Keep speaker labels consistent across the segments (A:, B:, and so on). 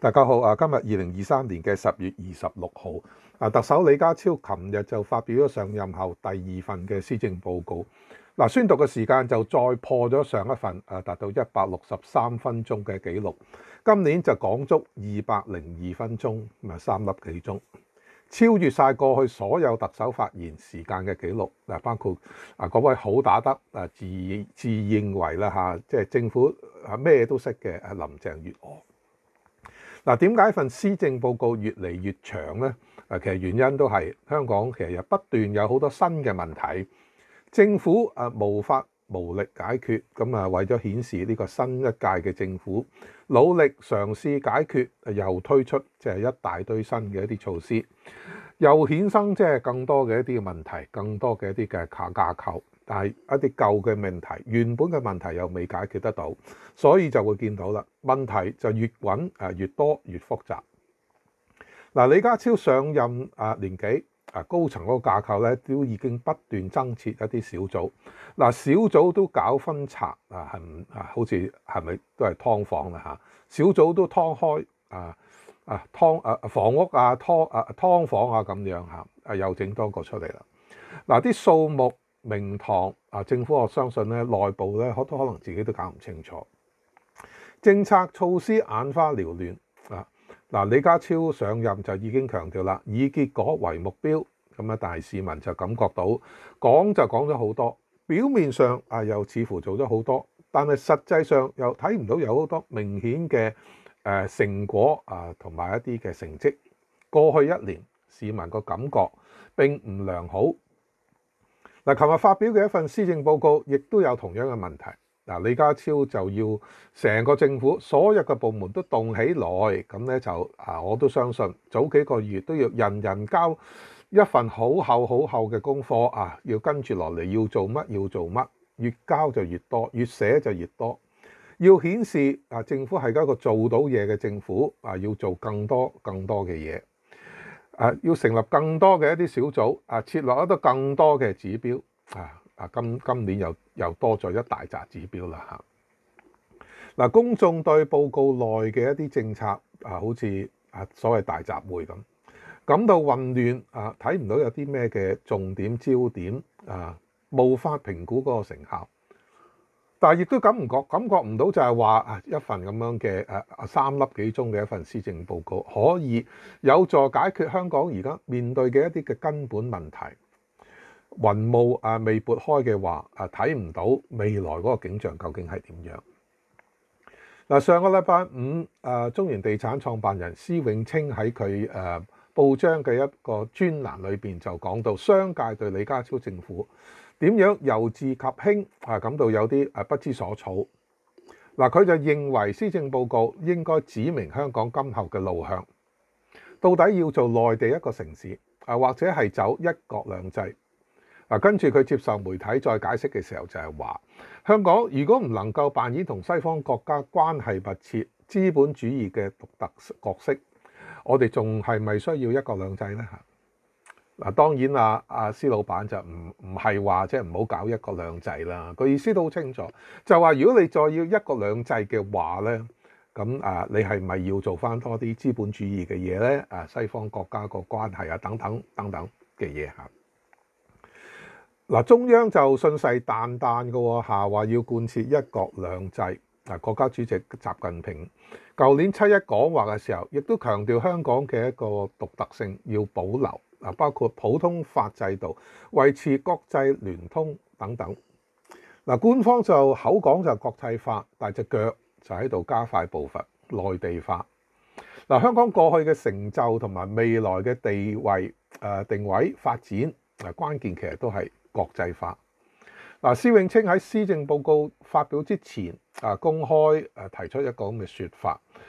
A: 大家好啊！今日二零二三年嘅十月二十六号啊，特首李家超琴日就发表咗上任后第二份嘅施政报告。嗱，宣读嘅时间就再破咗上一份啊，达到一百六十三分钟嘅纪录。今年就讲足二百零二分钟，咪啊三粒几钟，超越晒过去所有特首发言时间嘅记录。嗱，包括啊嗰位好打得啊自自认为啦吓，即系政府啊咩都识嘅啊林郑月娥。嗱，點解份施政報告越嚟越長呢？啊，其實原因都係香港其實又不斷有好多新嘅問題，政府啊無法無力解決，咁啊為咗顯示呢個新一屆嘅政府努力嘗試解決，又推出即係一大堆新嘅一啲措施，又衍生即係更多嘅一啲問題，更多嘅一啲嘅卡架構。但係一啲舊嘅問題，原本嘅問題又未解決得到，所以就會見到啦。問題就越揾誒越多越複雜。嗱，李家超上任啊年紀啊，高層嗰個架構咧都已經不斷增設一啲小組。嗱，小組都搞分拆啊，係唔啊？好似係咪都係㓥房啦嚇？小組都㓥開啊啊房屋啊㓥房啊咁樣嚇，啊又整多個出嚟啦。嗱，啲數目。名堂啊！政府我相信咧，內部咧，好多可能自己都搞唔清楚。政策措施眼花撩亂啊！嗱，李家超上任就已經強調啦，以結果為目標。咁啊，但系市民就感覺到，講就講咗好多，表面上啊又似乎做咗好多，但系實際上又睇唔到有好多明顯嘅誒成果啊，同埋一啲嘅成績。過去一年，市民個感覺並唔良好。嗱，琴日發表嘅一份施政報告，亦都有同樣嘅問題。嗱，李家超就要成個政府所有嘅部門都動起來，咁咧就啊，我都相信早幾個月都要人人交一份好厚好厚嘅功課啊，要跟住落嚟要做乜要做乜，越交就越多，越寫就越多，要顯示啊政府係一個做到嘢嘅政府啊，要做更多更多嘅嘢。啊！要成立更多嘅一啲小組，啊設立一啲更多嘅指標，啊啊今今年又又多咗一大扎指標啦嚇。嗱，公眾對報告內嘅一啲政策啊，好似啊所謂大集會咁，感到混亂啊，睇唔到有啲咩嘅重點焦點啊，無法評估嗰個成效。但係亦都感唔覺，感覺唔到就係話啊一份咁樣嘅誒三粒幾鐘嘅一份施政報告可以有助解決香港而家面對嘅一啲嘅根本問題。雲霧啊未撥開嘅話啊睇唔到未來嗰個景象究竟係點樣？嗱，上個禮拜五啊，中原地產創辦人施永清喺佢誒報章嘅一個專欄裏邊就講到商界對李家超政府。點樣由自及興啊，感到有啲啊不知所措。嗱，佢就認為施政報告應該指明香港今後嘅路向，到底要做內地一個城市啊，或者係走一國兩制。嗱，跟住佢接受媒體再解釋嘅時候就係話：香港如果唔能夠扮演同西方國家關係密切、資本主義嘅獨特角色，我哋仲係咪需要一國兩制呢？嚇！嗱，當然啊，阿施老闆就唔唔係話即係唔好搞一國兩制啦。個意思都好清楚，就話如果你再要一國兩制嘅話咧，咁啊，你係咪要做翻多啲資本主義嘅嘢咧？啊，西方國家個關係啊，等等等等嘅嘢嚇。嗱，中央就信誓旦旦嘅下話要貫徹一國兩制。嗱，國家主席習近平舊年七一講話嘅時候，亦都強調香港嘅一個獨特性要保留。嗱，包括普通法制度、維持國際聯通等等。嗱，官方就口講就國際化，但隻腳就喺度加快步伐，內地化。嗱，香港過去嘅成就同埋未來嘅地位、誒定位發展，誒關鍵其實都係國際化。嗱，施永清喺施政報告發表之前啊，公開誒提出一咁嘅説法。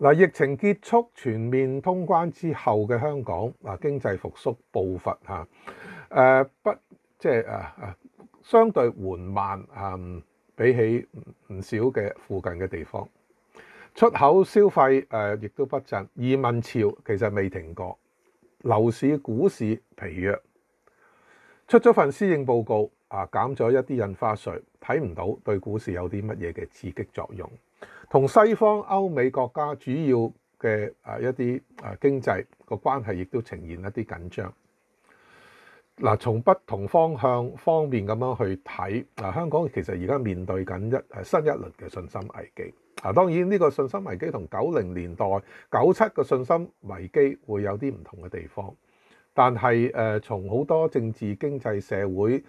A: 嗱，疫情結束全面通關之後嘅香港啊，經濟復甦步伐嚇，誒不即係啊啊相對緩慢啊，比起唔少嘅附近嘅地方，出口消費誒亦都不振，移民潮其實未停過，樓市股市疲弱，出咗份私政報告啊，減咗一啲印花税，睇唔到對股市有啲乜嘢嘅刺激作用。同西方欧美国家主要嘅诶一啲诶经济个关系，亦都呈现一啲紧张。嗱，从不同方向方面咁样去睇，嗱香港其实而家面对紧一新一轮嘅信心危机。啊，当然呢个信心危机同九零年代九七嘅信心危机会有啲唔同嘅地方，但系诶从好多政治、经济、社会、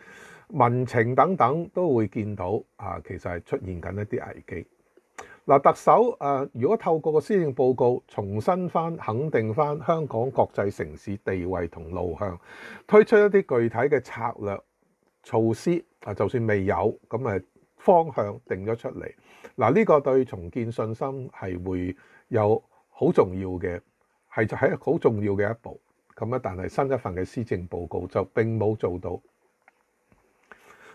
A: 民情等等都会见到啊，其实系出现紧一啲危机。嗱，特首誒，如果透過個施政報告重申翻、肯定翻香港國際城市地位同路向，推出一啲具體嘅策略措施，啊，就算未有，咁誒方向定咗出嚟，嗱，呢個對重建信心係會有好重要嘅，係就係好重要嘅一步。咁啊，但係新一份嘅施政報告就並冇做到。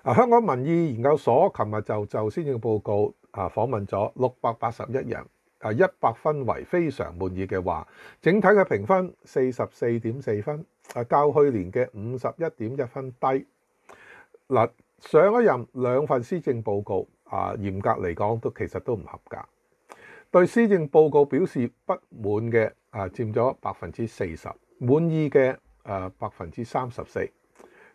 A: 啊，香港民意研究所琴日就就施政報告。啊，訪問咗六百八十一人，啊，一百分為非常滿意嘅話，整體嘅評分四十四點四分，啊，較去年嘅五十一點一分低。嗱，上一任兩份施政報告，啊，嚴格嚟講都其實都唔合格。對施政報告表示不滿嘅啊，佔咗百分之四十，滿意嘅啊，百分之三十四。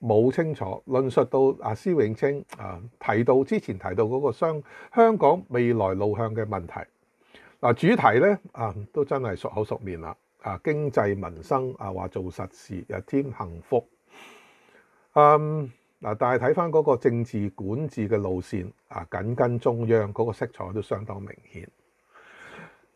A: 冇清楚論述到阿施永青啊提到之前提到嗰個香香港未來路向嘅問題。嗱，主題咧啊都真係熟口熟面啦。啊，經濟民生啊，話做實事，日添幸福。嗯，嗱，但係睇翻嗰個政治管治嘅路線啊，緊跟中央嗰個色彩都相當明顯。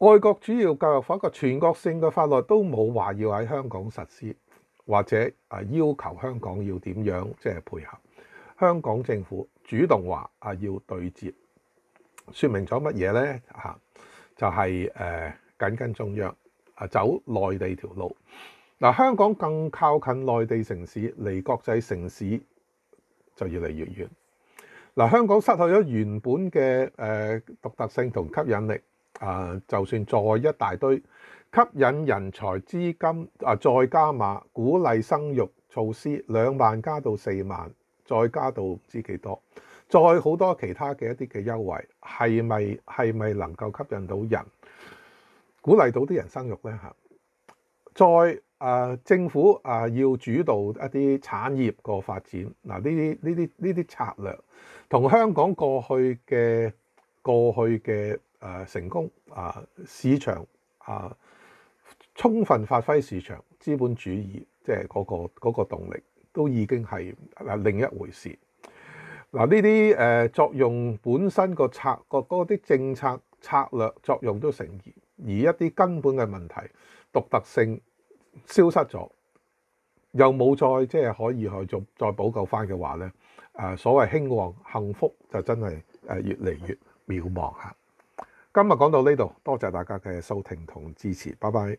A: 外國主要教育法個全國性嘅法律都冇話要喺香港實施，或者啊要求香港要點樣即係配合。香港政府主動話啊要對接，説明咗乜嘢呢？嚇，就係誒緊跟中央啊走內地條路。嗱，香港更靠近內地城市，離國際城市就越嚟越遠。嗱，香港失去咗原本嘅誒獨特性同吸引力。啊！就算再一大堆吸引人才、資金啊，再加碼、鼓勵生育措施，兩萬加到四萬，再加到唔知幾多，再好多其他嘅一啲嘅優惠，係咪係咪能夠吸引到人，鼓勵到啲人生育咧？嚇！再啊，政府啊要主導一啲產業個發展，嗱呢啲呢啲呢啲策略，同香港過去嘅過去嘅。誒成功啊！市場啊，充分發揮市場資本主義，即係嗰個嗰個動力，都已經係另一回事。嗱，呢啲誒作用本身個策個嗰啲政策策略作用都成疑，而一啲根本嘅問題獨特性消失咗，又冇再即係可以去再再補救翻嘅話咧，誒所謂興旺幸福就真係誒越嚟越渺茫嚇。今日講到呢度，多謝大家嘅收聽同支持，拜拜。